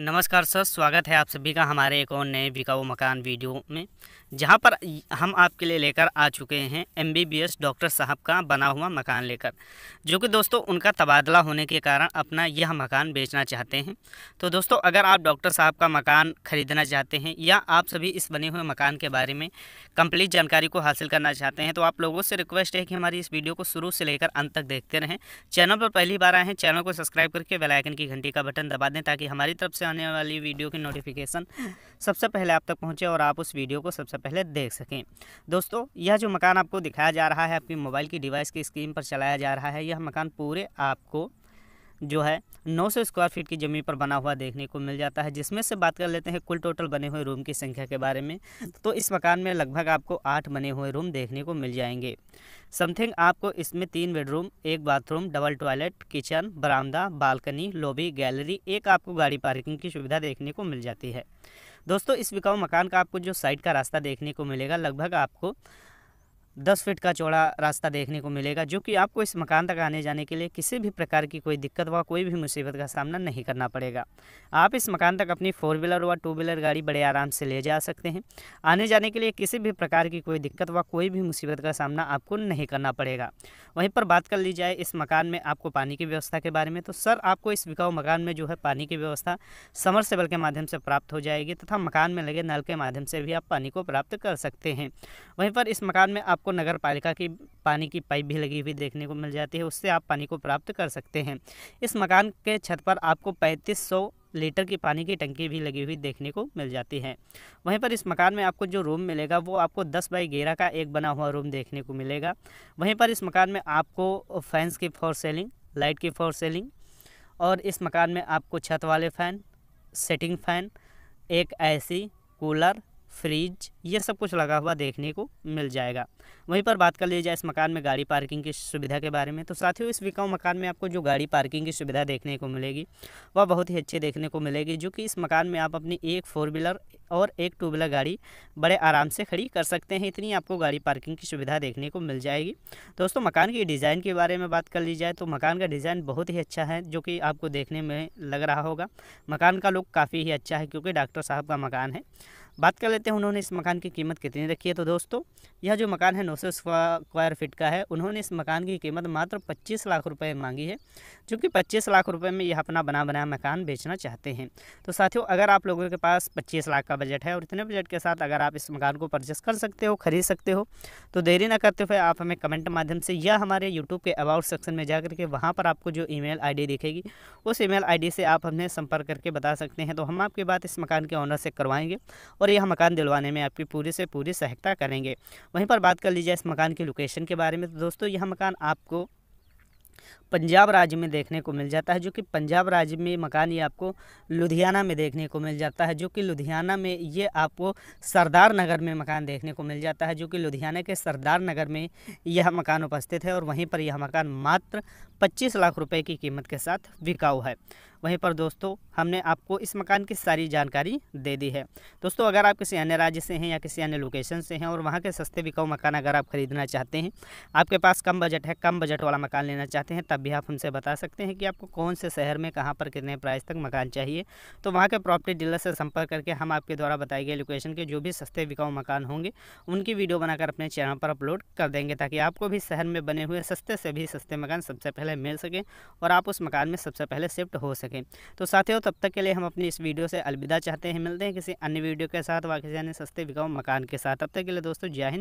नमस्कार सर स्वागत है आप सभी का हमारे एक और नए बिकाऊ मकान वीडियो में जहां पर हम आपके लिए लेकर आ चुके हैं एमबीबीएस डॉक्टर साहब का बना हुआ मकान लेकर जो कि दोस्तों उनका तबादला होने के कारण अपना यह मकान बेचना चाहते हैं तो दोस्तों अगर आप डॉक्टर साहब का मकान ख़रीदना चाहते हैं या आप सभी इस बने हुए मकान के बारे में कम्प्लीट जानकारी को हासिल करना चाहते हैं तो आप लोगों से रिक्वेस्ट है कि हमारी इस वीडियो को शुरू से लेकर अंत तक देखते रहें चैनल पर पहली बार आए हैं चैनल को सब्सक्राइब करके बेलाइकन की घंटी का बटन दबा दें ताकि हमारी तरफ से से आने वाली वीडियो की नोटिफिकेशन सबसे पहले आप तक पहुंचे और आप उस वीडियो को सबसे पहले देख सकें दोस्तों यह जो मकान आपको दिखाया जा रहा है आपकी मोबाइल की डिवाइस की स्क्रीन पर चलाया जा रहा है यह मकान पूरे आपको जो है 900 स्क्वायर फीट की ज़मीन पर बना हुआ देखने को मिल जाता है जिसमें से बात कर लेते हैं कुल टोटल बने हुए रूम की संख्या के बारे में तो इस मकान में लगभग आपको आठ बने हुए रूम देखने को मिल जाएंगे समथिंग आपको इसमें तीन बेडरूम एक बाथरूम डबल टॉयलेट किचन बरामदा बालकनी लॉबी गैलरी एक आपको गाड़ी पार्किंग की सुविधा देखने को मिल जाती है दोस्तों इस बिकाऊ मकान का आपको जो साइड का रास्ता देखने को मिलेगा लगभग आपको दस फीट का चौड़ा रास्ता देखने को मिलेगा जो कि आपको इस मकान तक आने जाने के लिए किसी भी प्रकार की कोई दिक्कत व कोई भी मुसीबत का सामना नहीं करना पड़ेगा आप इस मकान तक अपनी फोर व्हीलर व टू व्हीलर गाड़ी बड़े आराम से ले जा सकते हैं आने जाने के लिए किसी भी प्रकार की कोई दिक्कत व कोई भी मुसीबत का सामना आपको नहीं करना पड़ेगा वहीं पर बात कर ली जाए इस मकान में आपको पानी की व्यवस्था के बारे में तो सर आपको इस बिकाऊ मकान में जो है पानी की व्यवस्था समरसेबल के माध्यम से प्राप्त हो जाएगी तथा मकान में लगे नल के माध्यम से भी आप पानी को प्राप्त कर सकते हैं वहीं पर इस मकान में आप आपको नगर पालिका की पानी की पाइप भी लगी हुई देखने को मिल जाती है उससे आप पानी को प्राप्त कर सकते हैं इस मकान के छत पर आपको पैंतीस लीटर की पानी की टंकी भी लगी हुई देखने को मिल जाती है वहीं पर इस मकान में आपको जो रूम मिलेगा वो आपको दस बाई ग्यारह का एक बना हुआ रूम देखने को मिलेगा वहीं पर इस मकान में आपको फैंस की फॉर सेलिंग लाइट की फॉर सेलिंग और इस मकान में आपको छत वाले फ़ैन सेटिंग फ़ैन एक ए कूलर फ्रिज ये सब कुछ लगा हुआ देखने को मिल जाएगा वहीं पर बात कर ली जाए इस मकान में गाड़ी पार्किंग की सुविधा के बारे में तो साथियों इस विकाऊ मकान में आपको जो गाड़ी पार्किंग की सुविधा देखने को मिलेगी वह बहुत ही अच्छी देखने को मिलेगी जो कि इस मकान में आप अपनी एक फोर व्हीलर और एक टू व्हीलर गाड़ी बड़े आराम से खड़ी कर सकते हैं इतनी आपको गाड़ी पार्किंग की सुविधा देखने को मिल जाएगी दोस्तों मकान की डिज़ाइन के बारे में बात कर ली जाए तो मकान का डिज़ाइन बहुत ही अच्छा है जो कि आपको देखने में लग रहा होगा मकान का लुक काफ़ी ही अच्छा है क्योंकि डॉक्टर साहब का मकान है बात कर लेते हैं उन्होंने इस मकान की कीमत कितनी रखी है तो दोस्तों यह जो मकान है नौ सौ स्क्वायर फीट का है उन्होंने इस मकान की कीमत मात्र पच्चीस लाख रुपये मांगी है जो कि पच्चीस लाख रुपये में यह अपना बना बनाया मकान बेचना चाहते हैं तो साथियों अगर आप लोगों के पास पच्चीस लाख का बजट है और इतने बजट के साथ अगर आप इस मकान को परचेस कर सकते हो खरीद सकते हो तो देरी ना करते हुए आप हमें कमेंट माध्यम से या हमारे यूट्यूब के अबाउट सेक्शन में जा करके वहाँ पर आपको जो आई डी दिखेगी उस आई डी से आप हमें संपर्क करके बता सकते हैं तो हम आपकी बात इस मकान के ऑनर से करवाएंगे और यह मकान दिलवाने में आपकी पूरी से पूरी सहायता करेंगे वहीं पर बात कर लीजिए इस मकान की लोकेशन के बारे में तो दोस्तों यह मकान आपको पंजाब राज्य में देखने को मिल जाता है जो कि पंजाब राज्य में मकान ये आपको लुधियाना में देखने को मिल जाता है जो कि लुधियाना में ये आपको सरदार नगर में मकान देखने को मिल जाता है जो कि लुधियाना के सरदार नगर में यह मकान उपस्थित है और वहीं पर यह मकान मात्र पच्चीस लाख रुपये की कीमत के साथ बिकाऊ है वहीं पर दोस्तों हमने आपको इस मकान की सारी जानकारी दे दी है दोस्तों अगर आप किसी अन्य राज्य से हैं या किसी अन्य लोकेशन से हैं और वहाँ के सस्ते बिकाऊ मकान अगर आप खरीदना चाहते हैं आपके पास कम बजट है कम बजट वाला मकान लेना चाहते हैं तब भी आप हमसे बता सकते हैं कि आपको कौन से शहर में कहाँ पर कितने प्राइस तक मकान चाहिए तो वहाँ के प्रॉपर्टी डीलर से संपर्क करके हम आपके द्वारा बताई गई लोकेशन के जो भी सस्ते बिकाऊ मकान होंगे उनकी वीडियो बनाकर अपने चैनल पर अपलोड कर देंगे ताकि आपको भी शहर में बने हुए सस्ते से भी सस्ते मकान सबसे पहले मिल सकें और आप उस मकान में सबसे पहले शिफ्ट हो सकें तो साथियों तब तक के लिए हम अपनी इस वीडियो से अलविदा चाहते हैं मिलते हैं किसी अन्य वीडियो के साथ वाकई किसी अन्य सस्ते बिकाऊ मकान के साथ तब तक के लिए दोस्तों जय हिंद